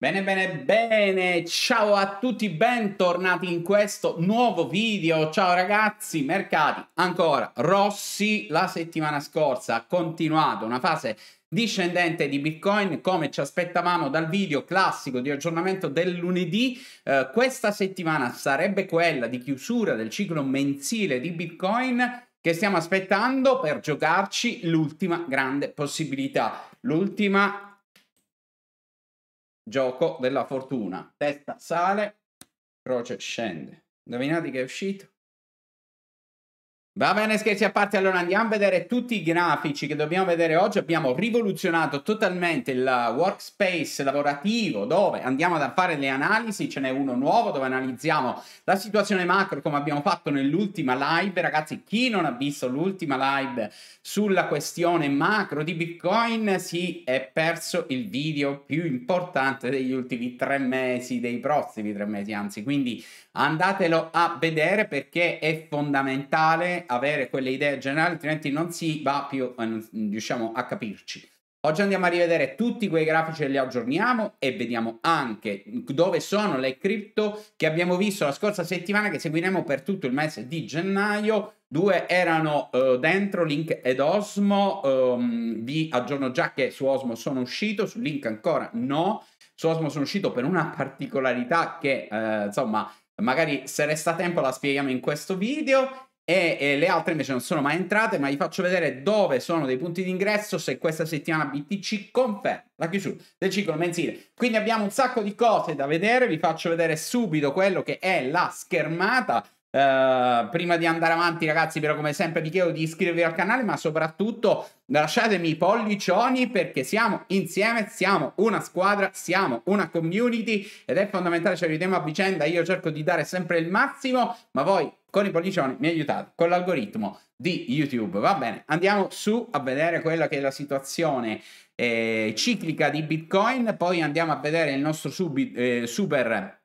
Bene, bene, bene, ciao a tutti, bentornati in questo nuovo video. Ciao ragazzi, mercati ancora rossi. La settimana scorsa ha continuato una fase discendente di Bitcoin come ci aspettavamo dal video classico di aggiornamento del lunedì eh, questa settimana sarebbe quella di chiusura del ciclo mensile di Bitcoin che stiamo aspettando per giocarci l'ultima grande possibilità l'ultima Gioco della fortuna. Testa sale, croce scende. Indovinate che è uscito? Va bene, scherzi a parte, allora andiamo a vedere tutti i grafici che dobbiamo vedere oggi. Abbiamo rivoluzionato totalmente il workspace lavorativo dove andiamo a fare le analisi, ce n'è uno nuovo dove analizziamo la situazione macro come abbiamo fatto nell'ultima live. Ragazzi, chi non ha visto l'ultima live sulla questione macro di Bitcoin si è perso il video più importante degli ultimi tre mesi, dei prossimi tre mesi anzi, quindi andatelo a vedere perché è fondamentale avere quelle idee generali, altrimenti non si va più, non riusciamo a capirci. Oggi andiamo a rivedere tutti quei grafici e li aggiorniamo e vediamo anche dove sono le cripto che abbiamo visto la scorsa settimana che seguiremo per tutto il mese di gennaio. Due erano eh, dentro Link ed Osmo, um, vi aggiorno già che su Osmo sono uscito, su Link ancora no. Su Osmo sono uscito per una particolarità che eh, insomma magari se resta tempo la spieghiamo in questo video e, e, le altre invece non sono mai entrate, ma vi faccio vedere dove sono dei punti d'ingresso se questa settimana BTC conferma la chiusura del ciclo mensile. Quindi abbiamo un sacco di cose da vedere, vi faccio vedere subito quello che è la schermata. Uh, prima di andare avanti, ragazzi, però, come sempre, vi chiedo di iscrivervi al canale, ma soprattutto lasciatemi i pollicioni perché siamo insieme, siamo una squadra, siamo una community ed è fondamentale, ci cioè, aiutiamo a vicenda. Io cerco di dare sempre il massimo, ma voi con i pollicioni mi aiutate con l'algoritmo di YouTube. Va bene, andiamo su a vedere quella che è la situazione eh, ciclica di Bitcoin, poi andiamo a vedere il nostro subi, eh, super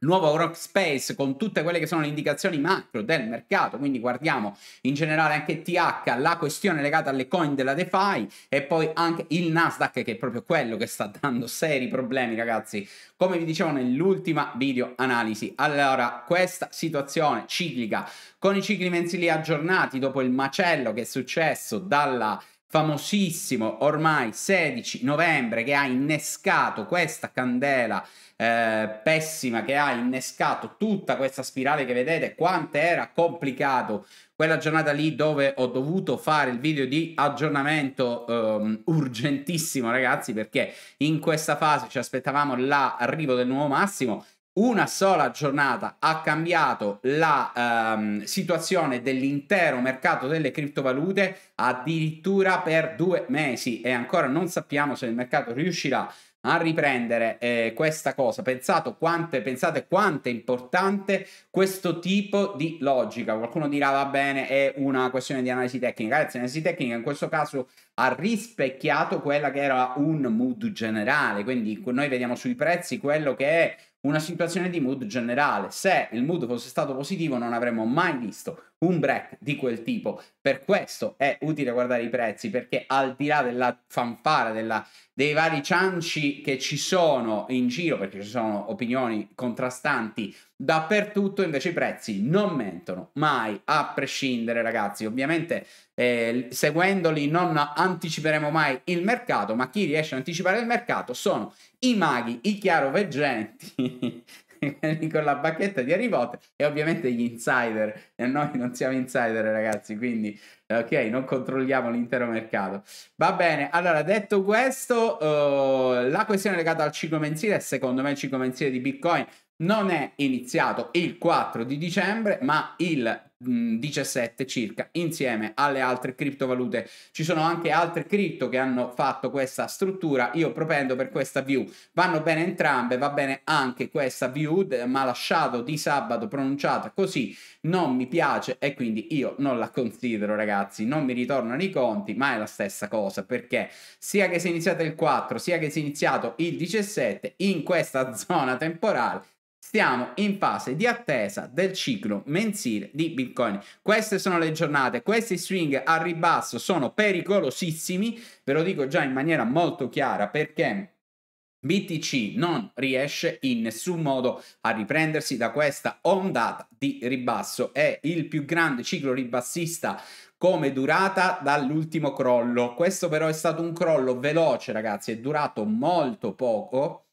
nuovo workspace con tutte quelle che sono le indicazioni macro del mercato, quindi guardiamo in generale anche TH, la questione legata alle coin della DeFi e poi anche il Nasdaq che è proprio quello che sta dando seri problemi ragazzi, come vi dicevo nell'ultima video analisi. Allora, questa situazione ciclica con i cicli mensili aggiornati dopo il macello che è successo dalla famosissimo ormai 16 novembre che ha innescato questa candela eh, pessima che ha innescato tutta questa spirale che vedete quanto era complicato quella giornata lì dove ho dovuto fare il video di aggiornamento ehm, urgentissimo ragazzi perché in questa fase ci aspettavamo l'arrivo del nuovo massimo una sola giornata ha cambiato la ehm, situazione dell'intero mercato delle criptovalute addirittura per due mesi e ancora non sappiamo se il mercato riuscirà a riprendere eh, questa cosa. Quante, pensate quanto è importante questo tipo di logica. Qualcuno dirà va bene, è una questione di analisi tecnica. Ragazzi, l'analisi tecnica in questo caso ha rispecchiato quella che era un mood generale, quindi noi vediamo sui prezzi quello che è una situazione di mood generale. Se il mood fosse stato positivo non avremmo mai visto un break di quel tipo. Per questo è utile guardare i prezzi, perché al di là della fanfara, della, dei vari cianci che ci sono in giro, perché ci sono opinioni contrastanti dappertutto, invece i prezzi non mentono mai, a prescindere ragazzi. Ovviamente eh, seguendoli non anticiperemo mai il mercato, ma chi riesce a anticipare il mercato sono i maghi, i chiaroveggenti con la bacchetta di Harry Potter e ovviamente gli insider e noi non siamo insider ragazzi quindi ok non controlliamo l'intero mercato va bene allora detto questo uh, la questione legata al ciclo mensile secondo me il ciclo mensile di bitcoin non è iniziato il 4 di dicembre ma il 2017 mm, circa, insieme alle altre criptovalute. Ci sono anche altre cripto che hanno fatto questa struttura, io propendo per questa view. Vanno bene entrambe, va bene anche questa view, ma lasciato di sabato pronunciata così non mi piace e quindi io non la considero ragazzi, non mi ritornano i conti, ma è la stessa cosa perché sia che si è iniziato il 4, sia che si è iniziato il 17 in questa zona temporale Stiamo in fase di attesa del ciclo mensile di Bitcoin. Queste sono le giornate, questi swing a ribasso sono pericolosissimi, ve lo dico già in maniera molto chiara perché BTC non riesce in nessun modo a riprendersi da questa ondata di ribasso, è il più grande ciclo ribassista come durata dall'ultimo crollo. Questo però è stato un crollo veloce, ragazzi, è durato molto poco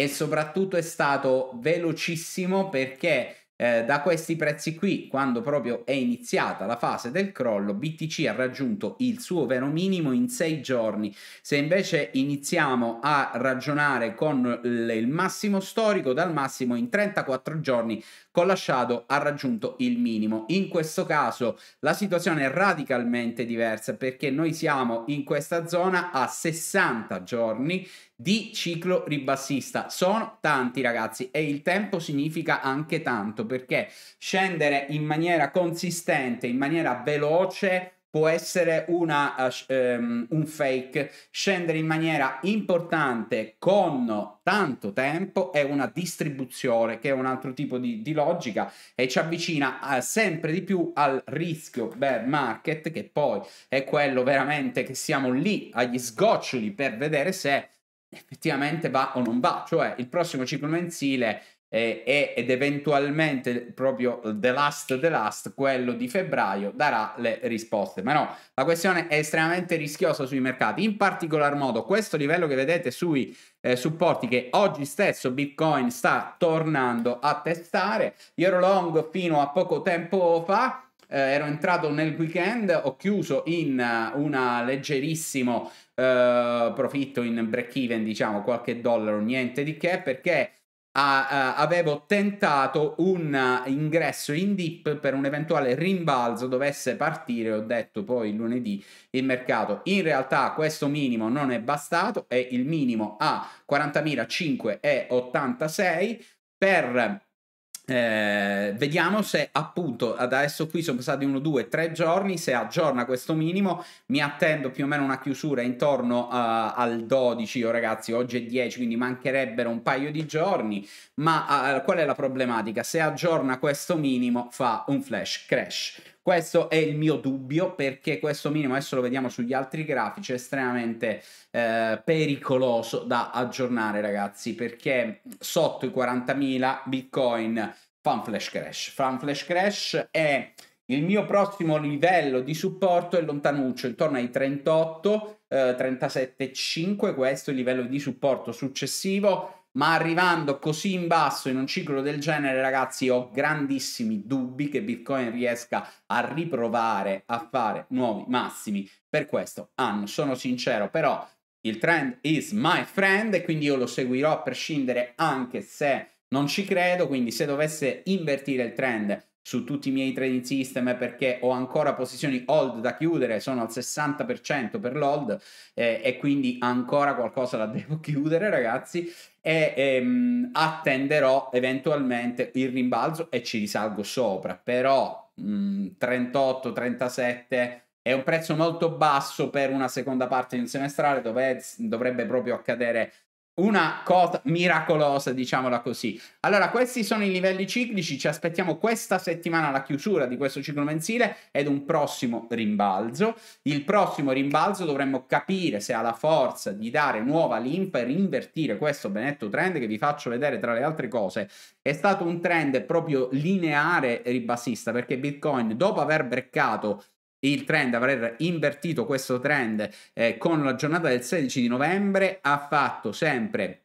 e soprattutto è stato velocissimo perché eh, da questi prezzi qui, quando proprio è iniziata la fase del crollo, BTC ha raggiunto il suo vero minimo in sei giorni. Se invece iniziamo a ragionare con eh, il massimo storico, dal massimo in 34 giorni con la shadow ha raggiunto il minimo. In questo caso la situazione è radicalmente diversa perché noi siamo in questa zona a 60 giorni di ciclo ribassista. Sono tanti ragazzi e il tempo significa anche tanto perché scendere in maniera consistente, in maniera veloce può essere una, um, un fake, scendere in maniera importante con tanto tempo è una distribuzione che è un altro tipo di, di logica e ci avvicina a, eh, sempre di più al rischio bear market che poi è quello veramente che siamo lì agli sgoccioli per vedere se effettivamente va o non va, cioè il prossimo ciclo mensile eh, e, ed eventualmente proprio The Last The Last, quello di febbraio, darà le risposte. Ma no, la questione è estremamente rischiosa sui mercati, in particolar modo questo livello che vedete sui eh, supporti che oggi stesso Bitcoin sta tornando a testare. Io ero long fino a poco tempo fa. Eh, ero entrato nel weekend, ho chiuso in uh, una leggerissimo uh, profitto in break even, diciamo qualche dollaro, niente di che, perché a, uh, avevo tentato un uh, ingresso in dip per un eventuale rimbalzo dovesse partire, ho detto poi lunedì, il mercato. In realtà questo minimo non è bastato, è il minimo a 40.005,86 per eh, vediamo se appunto adesso qui sono passati 1, 2, 3 giorni, se aggiorna questo minimo mi attendo più o meno una chiusura intorno uh, al 12, io ragazzi oggi è 10 quindi mancherebbero un paio di giorni, ma uh, qual è la problematica? Se aggiorna questo minimo fa un flash crash. Questo è il mio dubbio perché questo minimo, adesso lo vediamo sugli altri grafici, è estremamente eh, pericoloso da aggiornare ragazzi perché sotto i 40.000 Bitcoin fa un flash crash. Fa un flash crash e il mio prossimo livello di supporto è lontanuccio, intorno ai 38, eh, 37,5, questo è il livello di supporto successivo ma arrivando così in basso in un ciclo del genere, ragazzi, ho grandissimi dubbi che Bitcoin riesca a riprovare a fare nuovi massimi per questo anno. Sono sincero, però il trend is my friend e quindi io lo seguirò a prescindere anche se non ci credo, quindi se dovesse invertire il trend su tutti i miei trading system perché ho ancora posizioni hold da chiudere, sono al 60% per l'hold eh, e quindi ancora qualcosa la devo chiudere ragazzi e ehm, attenderò eventualmente il rimbalzo e ci risalgo sopra, però mh, 38, 37 è un prezzo molto basso per una seconda parte di un semestrale dove dovrebbe proprio accadere una cosa miracolosa, diciamola così. Allora, questi sono i livelli ciclici, ci aspettiamo questa settimana la chiusura di questo ciclo mensile ed un prossimo rimbalzo. Il prossimo rimbalzo dovremmo capire se ha la forza di dare nuova limp per invertire questo benetto trend che vi faccio vedere tra le altre cose. È stato un trend proprio lineare ribassista perché Bitcoin dopo aver breccato il trend, aver invertito questo trend eh, con la giornata del 16 di novembre, ha fatto sempre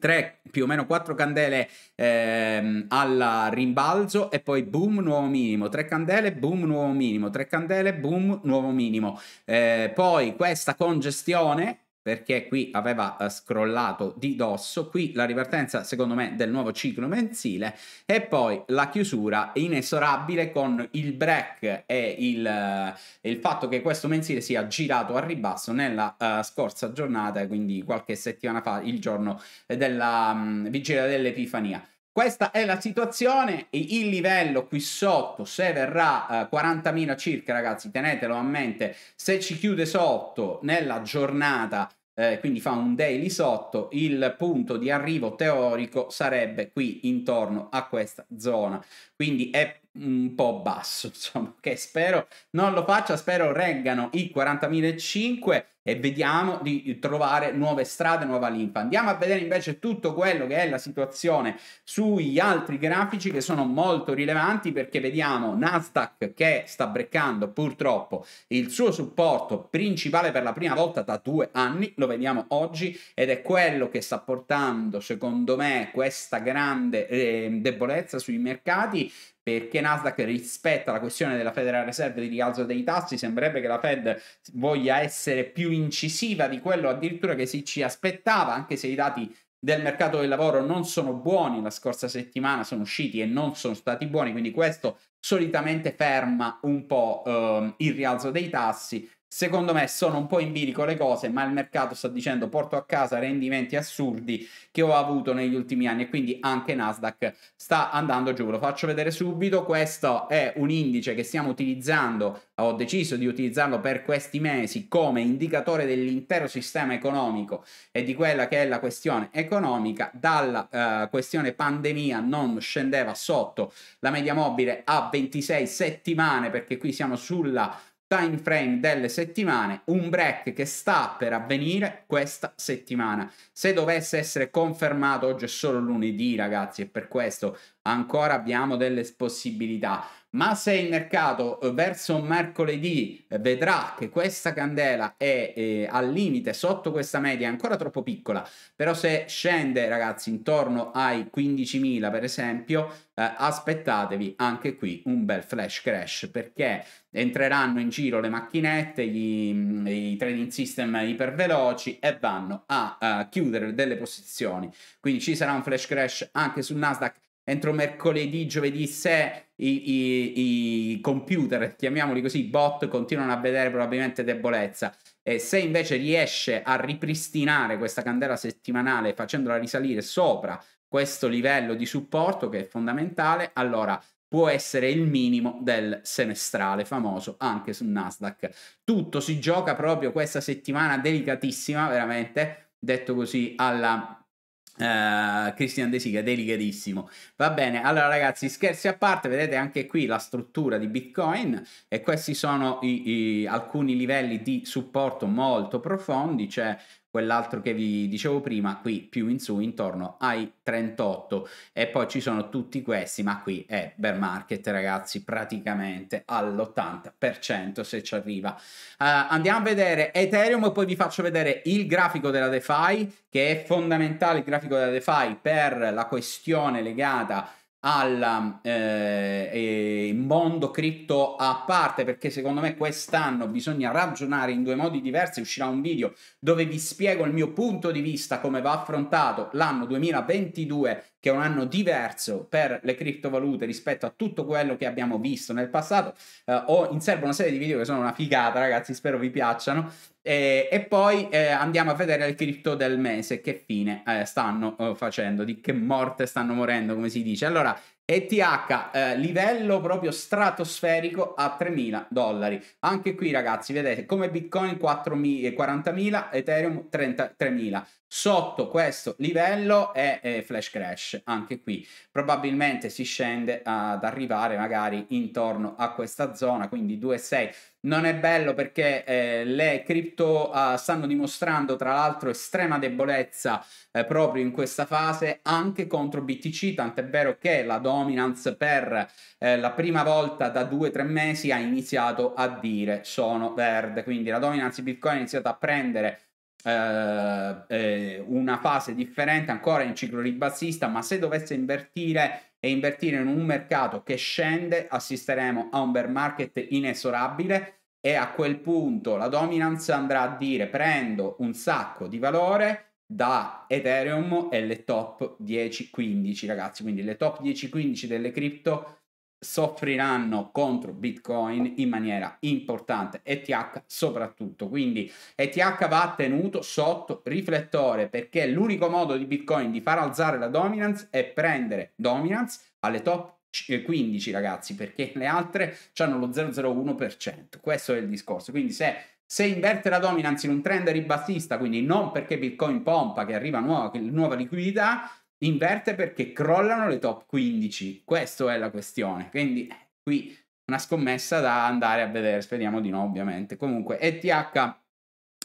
3 più o meno 4 candele ehm, alla rimbalzo e poi boom nuovo minimo 3 candele boom nuovo minimo 3 candele boom nuovo minimo eh, poi questa congestione perché qui aveva eh, scrollato di dosso, qui la ripartenza secondo me del nuovo ciclo mensile e poi la chiusura inesorabile con il break e il, eh, il fatto che questo mensile sia girato a ribasso nella uh, scorsa giornata, quindi qualche settimana fa, il giorno della um, vigilia dell'Epifania. Questa è la situazione il livello qui sotto, se verrà eh, 40.000 circa ragazzi, tenetelo a mente, se ci chiude sotto nella giornata, eh, quindi fa un daily sotto, il punto di arrivo teorico sarebbe qui intorno a questa zona, quindi è un po' basso, insomma, che spero non lo faccia, spero reggano i 40.005 e vediamo di trovare nuove strade, nuova linfa. Andiamo a vedere invece tutto quello che è la situazione sugli altri grafici che sono molto rilevanti perché vediamo Nasdaq che sta breccando purtroppo il suo supporto principale per la prima volta da due anni, lo vediamo oggi ed è quello che sta portando secondo me questa grande eh, debolezza sui mercati perché Nasdaq rispetta la questione della Federal Reserve di rialzo dei tassi, sembrerebbe che la Fed voglia essere più incisiva di quello addirittura che si ci aspettava, anche se i dati del mercato del lavoro non sono buoni, la scorsa settimana sono usciti e non sono stati buoni, quindi questo solitamente ferma un po' ehm, il rialzo dei tassi Secondo me sono un po' in bilico le cose, ma il mercato sta dicendo porto a casa rendimenti assurdi che ho avuto negli ultimi anni e quindi anche Nasdaq sta andando giù. Ve lo faccio vedere subito, questo è un indice che stiamo utilizzando, ho deciso di utilizzarlo per questi mesi come indicatore dell'intero sistema economico e di quella che è la questione economica. Dalla eh, questione pandemia non scendeva sotto la media mobile a 26 settimane perché qui siamo sulla time frame delle settimane, un break che sta per avvenire questa settimana. Se dovesse essere confermato, oggi è solo lunedì ragazzi e per questo ancora abbiamo delle possibilità ma se il mercato eh, verso mercoledì eh, vedrà che questa candela è eh, al limite sotto questa media ancora troppo piccola, però se scende ragazzi intorno ai 15.000 per esempio, eh, aspettatevi anche qui un bel flash crash perché entreranno in giro le macchinette, gli, mm, i trading system iperveloci e vanno a, a eh, chiudere delle posizioni. Quindi ci sarà un flash crash anche sul Nasdaq entro mercoledì, giovedì, se i, i, i computer, chiamiamoli così, i bot, continuano a vedere probabilmente debolezza. E se invece riesce a ripristinare questa candela settimanale facendola risalire sopra questo livello di supporto che è fondamentale, allora può essere il minimo del semestrale famoso anche su Nasdaq. Tutto si gioca proprio questa settimana delicatissima, veramente, detto così alla Uh, Christian De Sica, delicatissimo. Va bene, allora ragazzi, scherzi a parte, vedete anche qui la struttura di Bitcoin e questi sono i, i, alcuni livelli di supporto molto profondi, c'è cioè quell'altro che vi dicevo prima, qui più in su intorno ai 38 e poi ci sono tutti questi, ma qui è bear market ragazzi praticamente all'80% se ci arriva. Uh, andiamo a vedere Ethereum e poi vi faccio vedere il grafico della DeFi che è fondamentale il grafico della DeFi per la questione legata a al eh, mondo cripto a parte perché secondo me quest'anno bisogna ragionare in due modi diversi uscirà un video dove vi spiego il mio punto di vista come va affrontato l'anno 2022 che è un anno diverso per le criptovalute rispetto a tutto quello che abbiamo visto nel passato. Eh, ho in serbo una serie di video che sono una figata, ragazzi, spero vi piacciano. E, e poi eh, andiamo a vedere le cripto del mese, che fine eh, stanno eh, facendo, di che morte stanno morendo, come si dice. Allora, ETH eh, livello proprio stratosferico a 3.000 dollari. Anche qui ragazzi, vedete come Bitcoin 40.000, eh, Ethereum 33.000. Sotto questo livello è eh, flash crash, anche qui probabilmente si scende ad arrivare magari intorno a questa zona, quindi 2.6 non è bello perché eh, le cripto eh, stanno dimostrando tra l'altro estrema debolezza eh, proprio in questa fase anche contro BTC, tant'è vero che la dominance per eh, la prima volta da due o tre mesi ha iniziato a dire sono verde, quindi la dominance di Bitcoin ha iniziato a prendere eh, eh, una fase differente ancora in ciclo ribassista, ma se dovesse invertire e invertire in un mercato che scende, assisteremo a un bear market inesorabile e a quel punto la dominance andrà a dire prendo un sacco di valore da Ethereum e le top 10-15 ragazzi, quindi le top 10-15 delle cripto soffriranno contro Bitcoin in maniera importante, ETH soprattutto. Quindi ETH va tenuto sotto riflettore perché l'unico modo di Bitcoin di far alzare la dominance è prendere dominance alle top 15 eh, ragazzi perché le altre hanno lo 0,01%. Questo è il discorso. Quindi se se inverte la dominance in un trend ribassista, quindi non perché Bitcoin pompa che arriva nuova, nuova liquidità, inverte perché crollano le top 15. Questa è la questione. Quindi eh, qui una scommessa da andare a vedere, speriamo di no ovviamente. Comunque ETH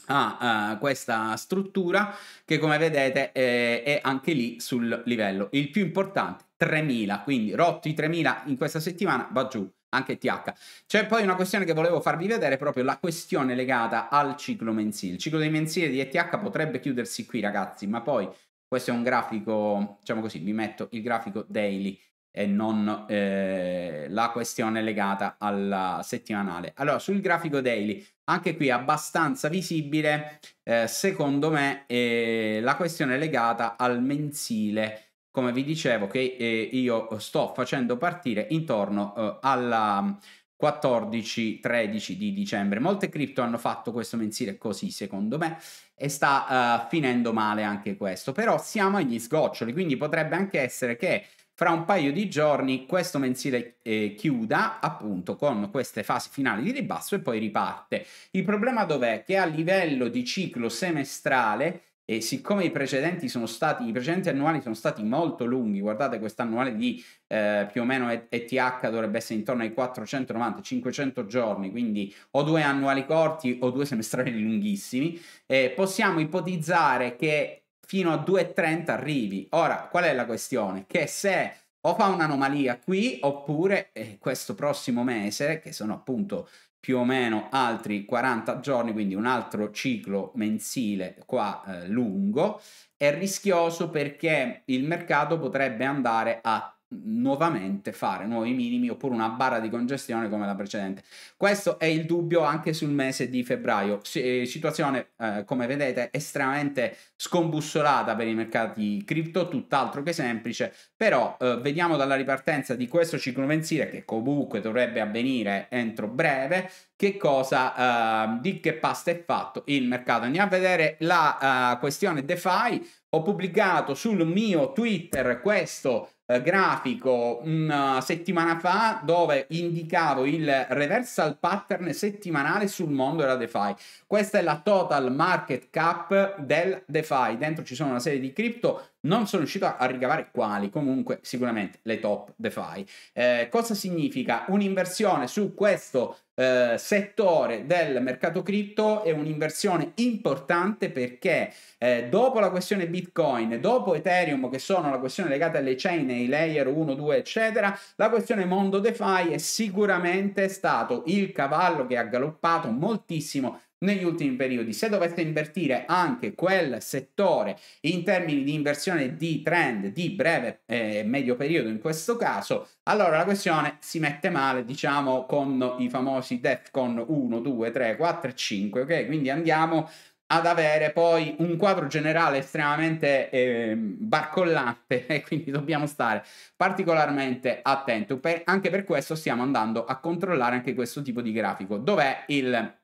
ha uh, questa struttura che come vedete eh, è anche lì sul livello. Il più importante 3000, quindi rotto i 3000 in questa settimana va giù anche TH. C'è poi una questione che volevo farvi vedere, proprio la questione legata al ciclo mensile. Il ciclo dei mensili di ETH potrebbe chiudersi qui, ragazzi, ma poi questo è un grafico, diciamo così, vi metto il grafico daily e non eh, la questione legata al settimanale. Allora, sul grafico daily, anche qui abbastanza visibile, eh, secondo me, eh, la questione legata al mensile come vi dicevo che eh, io sto facendo partire intorno eh, alla 14-13 di dicembre. Molte cripto hanno fatto questo mensile così, secondo me, e sta uh, finendo male anche questo. Però siamo agli sgoccioli, quindi potrebbe anche essere che fra un paio di giorni questo mensile eh, chiuda appunto con queste fasi finali di ribasso e poi riparte. Il problema dov'è? Che a livello di ciclo semestrale e siccome i precedenti, sono stati, i precedenti annuali sono stati molto lunghi, guardate quest'annuale di eh, più o meno ETH dovrebbe essere intorno ai 490-500 giorni, quindi o due annuali corti o due semestrali lunghissimi, eh, possiamo ipotizzare che fino a 2,30 arrivi. Ora, qual è la questione? Che se o fa un'anomalia qui oppure eh, questo prossimo mese, che sono appunto più o meno altri 40 giorni, quindi un altro ciclo mensile qua eh, lungo. È rischioso perché il mercato potrebbe andare a nuovamente fare nuovi minimi oppure una barra di congestione come la precedente. Questo è il dubbio anche sul mese di febbraio, eh, situazione eh, come vedete estremamente scombussolata per i mercati cripto, tutt'altro che semplice, però eh, vediamo dalla ripartenza di questo ciclo mensile che comunque dovrebbe avvenire entro breve che cosa eh, di che pasta è fatto il mercato. Andiamo a vedere la uh, questione DeFi, ho pubblicato sul mio Twitter questo eh, grafico una settimana fa dove indicavo il reversal pattern settimanale sul mondo della DeFi. Questa è la total market cap del DeFi. Dentro ci sono una serie di cripto non sono riuscito a ricavare quali, comunque sicuramente le top DeFi. Eh, cosa significa? Un'inversione su questo eh, settore del mercato cripto è un'inversione importante perché eh, dopo la questione Bitcoin, dopo Ethereum che sono la questione legata alle chain, ai layer 1, 2 eccetera, la questione mondo DeFi è sicuramente stato il cavallo che ha galoppato moltissimo negli ultimi periodi. Se doveste invertire anche quel settore in termini di inversione di trend di breve eh, e eh, medio periodo in questo caso, allora la questione si mette male, diciamo, con i famosi DEFCON 1, 2, 3, 4 e 5, ok? Quindi andiamo ad avere poi un quadro generale estremamente eh, barcollante e quindi dobbiamo stare particolarmente attenti. Per, anche per questo stiamo andando a controllare anche questo tipo di grafico. Dov'è il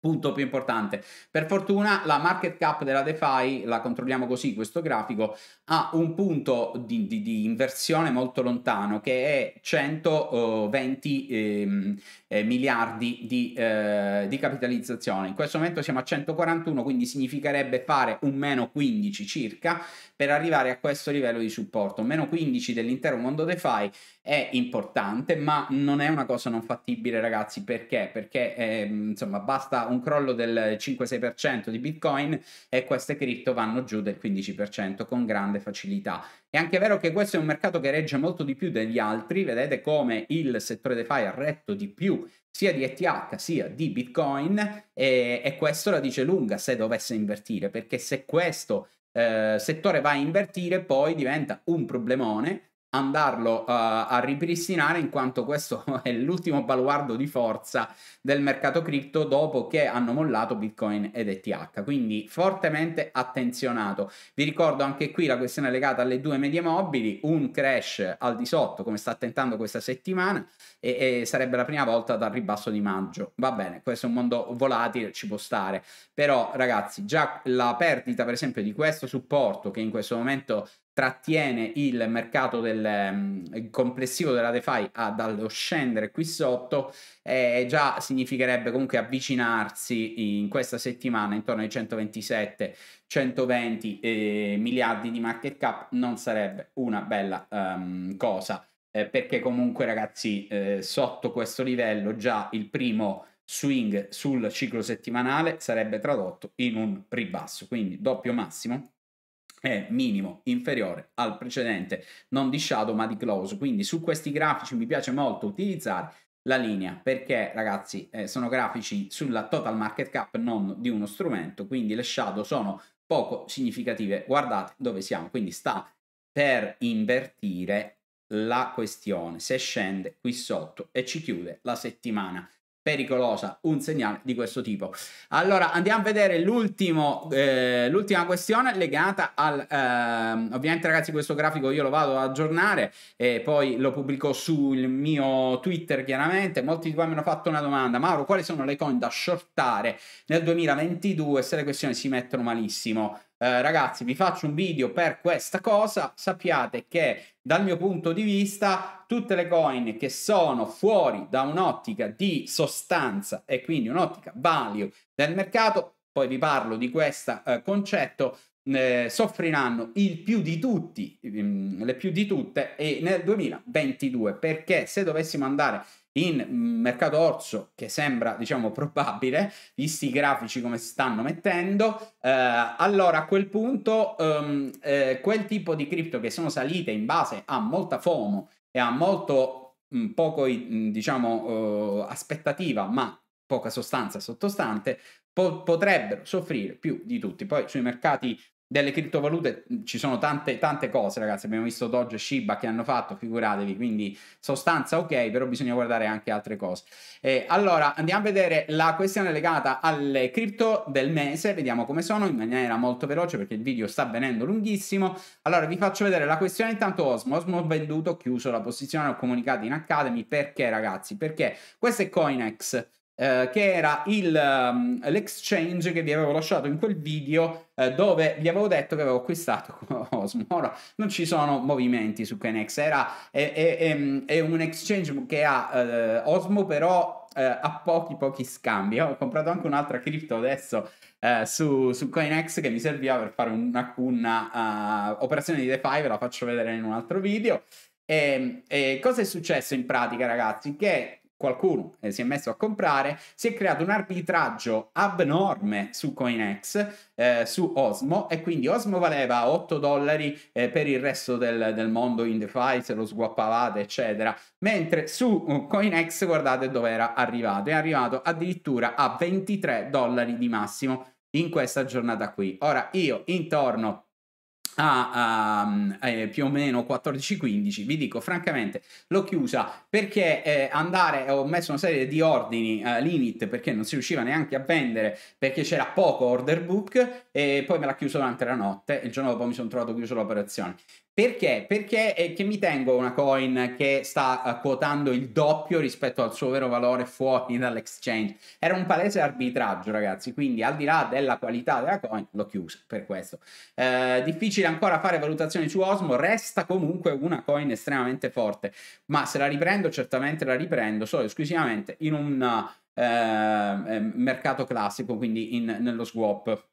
Punto più importante. Per fortuna la market cap della DeFi, la controlliamo così questo grafico, ha un punto di, di, di inversione molto lontano che è 120 ehm, eh, miliardi di, eh, di, capitalizzazione. In questo momento siamo a 141, quindi significherebbe fare un meno 15 circa per arrivare a questo livello di supporto. meno 15 dell'intero mondo DeFi è importante, ma non è una cosa non fattibile, ragazzi. Perché? Perché eh, insomma basta un crollo del 5-6% di Bitcoin e queste cripto vanno giù del 15% con grande facilità. È anche vero che questo è un mercato che regge molto di più degli altri, vedete come il settore DeFi ha retto di più sia di ETH sia di Bitcoin e, e questo la dice lunga se dovesse invertire perché se questo eh, settore va a invertire poi diventa un problemone andarlo uh, a ripristinare in quanto questo è l'ultimo baluardo di forza del mercato cripto dopo che hanno mollato Bitcoin ed ETH quindi fortemente attenzionato vi ricordo anche qui la questione legata alle due medie mobili un crash al di sotto come sta tentando questa settimana e, e sarebbe la prima volta dal ribasso di maggio va bene questo è un mondo volatile ci può stare però ragazzi già la perdita per esempio di questo supporto che in questo momento trattiene il mercato del, mm, complessivo della DeFi dallo scendere qui sotto, eh, già significherebbe comunque avvicinarsi in questa settimana intorno ai 127 120 eh, miliardi di market cap non sarebbe una bella um, cosa eh, perché comunque ragazzi eh, sotto questo livello già il primo swing sul ciclo settimanale sarebbe tradotto in un ribasso quindi doppio massimo è minimo, inferiore al precedente, non di shadow ma di close. Quindi su questi grafici mi piace molto utilizzare la linea perché ragazzi eh, sono grafici sulla total market cap non di uno strumento, quindi le shadow sono poco significative. Guardate dove siamo, quindi sta per invertire la questione, se scende qui sotto e ci chiude la settimana pericolosa un segnale di questo tipo. Allora andiamo a vedere eh, l'ultima eh, questione legata al... Ehm, ovviamente ragazzi questo grafico io lo vado ad aggiornare e poi lo pubblico sul mio Twitter chiaramente. Molti di voi mi hanno fatto una domanda, Mauro quali sono le coin da shortare nel 2022 se le questioni si mettono malissimo? Eh, ragazzi vi faccio un video per questa cosa, sappiate che dal mio punto di vista tutte le coin che sono fuori da un'ottica di sostanza e quindi un'ottica value del mercato, poi vi parlo di questo eh, concetto, eh, soffriranno il più di tutti, mm, le più di tutte e nel 2022 perché se dovessimo andare in mercato orso, che sembra diciamo probabile, visti i grafici come si stanno mettendo, eh, allora a quel punto um, eh, quel tipo di cripto che sono salite in base a molta FOMO e a molto mh, mm, poco mm, diciamo uh, aspettativa, ma poca sostanza sottostante, potrebbero soffrire più di tutti. Poi sui mercati delle criptovalute ci sono tante, tante cose, ragazzi. Abbiamo visto Doge e Shiba che hanno fatto, figuratevi. Quindi sostanza ok, però bisogna guardare anche altre cose. Eh, allora andiamo a vedere la questione legata alle cripto del mese. Vediamo come sono in maniera molto veloce perché il video sta venendo lunghissimo. Allora vi faccio vedere la questione. Intanto Osmo, Osmo ho venduto, ho chiuso la posizione, ho comunicato in Academy perché, ragazzi, perché questa è Coinex. Eh, che era il, um, l'exchange che vi avevo lasciato in quel video eh, dove vi avevo detto che avevo acquistato Osmo. Ora non ci sono movimenti su Kenex, era, è, è, è, un exchange che ha eh, Osmo però eh, ha pochi pochi scambi. Ho comprato anche un'altra cripto adesso eh, su, su CoinEx che mi serviva per fare una, una uh, eh, operazione di DeFi, ve la faccio vedere in un altro video. E, ehm, e cosa è successo in pratica, ragazzi? Che qualcuno eh, si è messo a comprare, si è creato un arbitraggio abnorme su CoinEx, eh, su Osmo, e quindi Osmo valeva 8 dollari eh, per il resto del, del, mondo in DeFi, se lo swappavate, eccetera, mentre su uh, CoinEx guardate dove era arrivato, è arrivato addirittura a 23 dollari di massimo in questa giornata qui. Ora io intorno a, a eh, più o meno 14-15 vi dico francamente l'ho chiusa perché eh, andare ho messo una serie di ordini eh, limit perché non si riusciva neanche a vendere perché c'era poco order book e poi me l'ha chiuso durante la notte il giorno dopo mi sono trovato chiuso l'operazione perché? Perché è che mi tengo una coin che sta eh, quotando il doppio rispetto al suo vero valore fuori dall'exchange. Era un palese arbitraggio, ragazzi, quindi al di là della qualità della coin, l'ho chiusa per questo. Eh, difficile ancora fare valutazioni su Osmo, resta comunque una coin estremamente forte, ma se la riprendo, certamente la riprendo solo esclusivamente in un eh, eh, mercato classico, quindi in, nello swap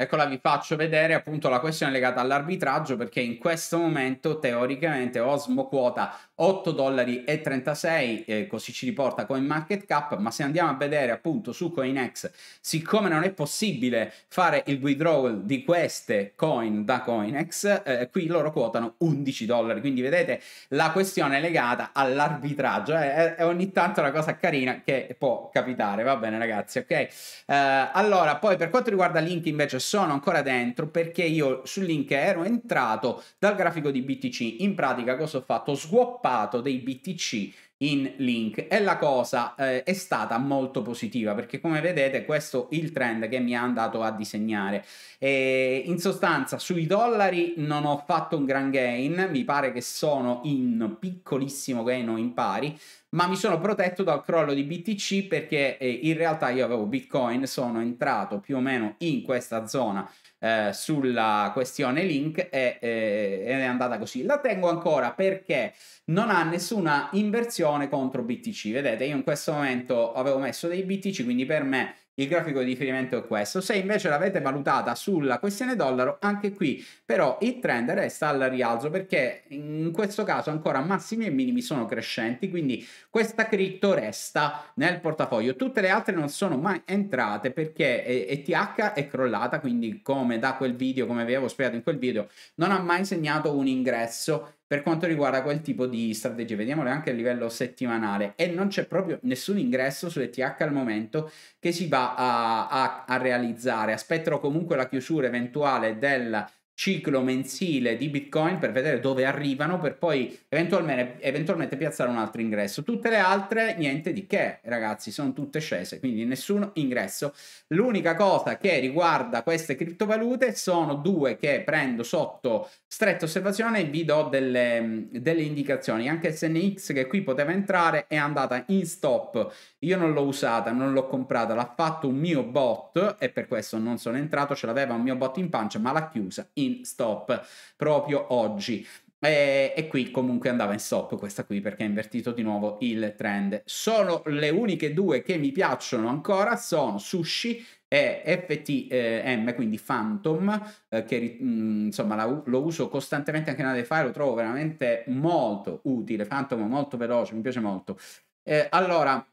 Eccola, vi faccio vedere appunto la questione legata all'arbitraggio perché in questo momento teoricamente Osmo quota 8 dollari e 36, eh, così ci riporta CoinMarketCap, ma se andiamo a vedere appunto su CoinEx, siccome non è possibile fare il withdrawal di queste coin da CoinEx, eh, qui loro quotano 11 dollari, quindi vedete la questione legata all'arbitraggio, eh, è ogni tanto una cosa carina che può capitare, va bene ragazzi, ok? Eh, allora, poi per quanto riguarda Link invece sono ancora dentro perché io sul link ero entrato dal grafico di BTC. In pratica cosa ho fatto? Ho sguappato dei BTC in link e la cosa eh, è stata molto positiva perché come vedete questo è il trend che mi ha andato a disegnare e in sostanza sui dollari non ho fatto un gran gain mi pare che sono in piccolissimo gain o in pari ma mi sono protetto dal crollo di BTC perché eh, in realtà io avevo Bitcoin, sono entrato più o meno in questa zona eh, sulla questione link e, eh, è andata così. La tengo ancora perché non ha nessuna inversione contro BTC. Vedete, io in questo momento avevo messo dei BTC, quindi per me il grafico di riferimento è questo. Se invece l'avete valutata sulla questione dollaro, anche qui però il trend resta al rialzo perché in questo caso ancora massimi e minimi sono crescenti, quindi questa cripto resta nel portafoglio. Tutte le altre non sono mai entrate perché ETH è crollata, quindi come da quel video, come vi avevo spiegato in quel video, non ha mai segnato un ingresso per quanto riguarda quel tipo di strategie. Vediamole anche a livello settimanale e non c'è proprio nessun ingresso su ETH al momento che si va a, a, a realizzare. Aspettano comunque la chiusura eventuale del ciclo mensile di Bitcoin per vedere dove arrivano per poi eventualmente, eventualmente, piazzare un altro ingresso. Tutte le altre niente di che, ragazzi, sono tutte scese, quindi nessun ingresso. L'unica cosa che riguarda queste criptovalute sono due che prendo sotto stretta osservazione e vi do delle, delle indicazioni. Anche SNX che qui poteva entrare è andata in stop. Io non l'ho usata, non l'ho comprata, l'ha fatto un mio bot e per questo non sono entrato, ce l'aveva un mio bot in pancia, ma l'ha chiusa in in stop proprio oggi. E, e, qui comunque andava in stop questa qui perché ha invertito di nuovo il trend. Sono le uniche due che mi piacciono ancora sono Sushi e FTM, quindi Phantom, eh, che mm, insomma lo uso costantemente anche nella DeFi, lo trovo veramente molto utile. Phantom molto veloce, mi piace molto. Eh, allora,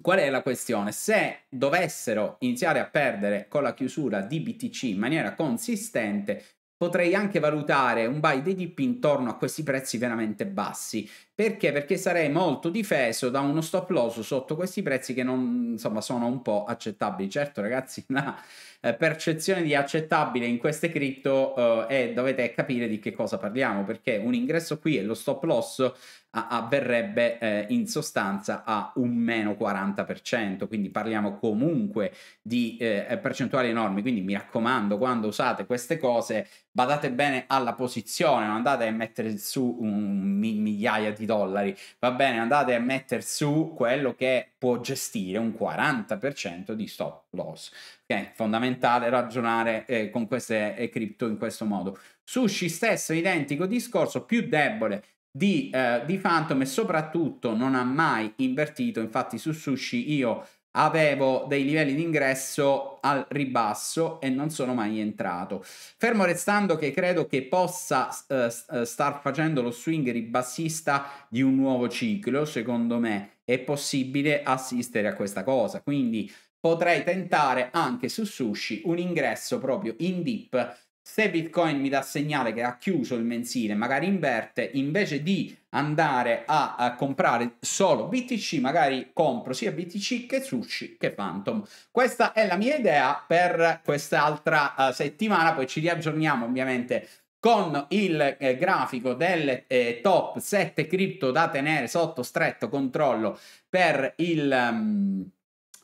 Qual è la questione? Se dovessero iniziare a perdere con la chiusura di BTC in maniera consistente, potrei anche valutare un buy dei dip intorno a questi prezzi veramente bassi. Perché? Perché sarei molto difeso da uno stop loss sotto questi prezzi che non, insomma, sono un po' accettabili. Certo, ragazzi, la eh, percezione di accettabile in queste cripto eh, è dovete capire di che cosa parliamo, perché un ingresso qui e lo stop loss avverrebbe eh, in sostanza a un meno 40%, quindi parliamo comunque di eh, eh, percentuali enormi, quindi mi raccomando quando usate queste cose badate bene alla posizione, non andate a mettere su un, migliaia di dollari, va bene, andate a mettere su quello che può gestire un 40% di stop loss. Okay? Fondamentale ragionare eh, con queste eh, cripto in questo modo. Sushi stesso identico discorso, più debole di, eh, di Phantom e soprattutto non ha mai invertito, infatti su Sushi io avevo dei livelli di ingresso al ribasso e non sono mai entrato. Fermo restando che credo che possa eh, eh, star facendo lo swing ribassista di un nuovo ciclo, secondo me è possibile assistere a questa cosa, quindi potrei tentare anche su sushi un ingresso proprio in dip se Bitcoin mi dà segnale che ha chiuso il mensile, magari inverte, invece di andare a, a, comprare solo BTC, magari compro sia BTC che Sushi che Phantom. Questa è la mia idea per quest'altra uh, settimana, poi ci riaggiorniamo ovviamente con il eh, grafico delle eh, top 7 cripto da tenere sotto stretto controllo per il, um,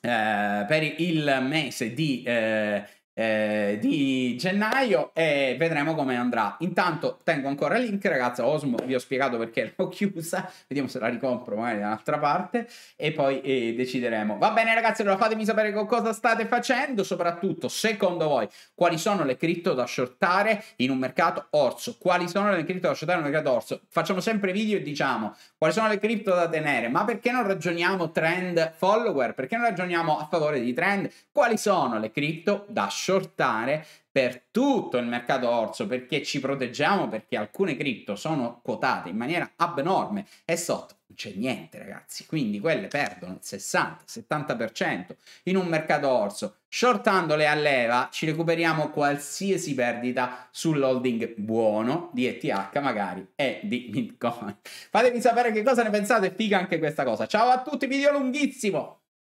eh, per il mese di... Eh, eh, di gennaio e vedremo come andrà. Intanto tengo ancora il link, ragazzi. Osmo vi ho spiegato perché l'ho chiusa. Vediamo se la ricompro magari da un'altra parte e poi eh, decideremo. Va bene, ragazzi. Allora fatemi sapere con cosa state facendo. Soprattutto, secondo voi, quali sono le cripto da shortare in un mercato orso? Quali sono le cripto da shortare in un mercato orso? Facciamo sempre video e diciamo quali sono le cripto da tenere. Ma perché non ragioniamo trend follower? Perché non ragioniamo a favore di trend? Quali sono le cripto da shortare? shortare per tutto il mercato orso perché ci proteggiamo perché alcune cripto sono quotate in maniera abnorme e sotto non c'è niente ragazzi quindi quelle perdono il 60-70% in un mercato orso shortandole a leva ci recuperiamo qualsiasi perdita sull'holding buono di ETH magari e di Bitcoin fatemi sapere che cosa ne pensate figa anche questa cosa ciao a tutti video lunghissimo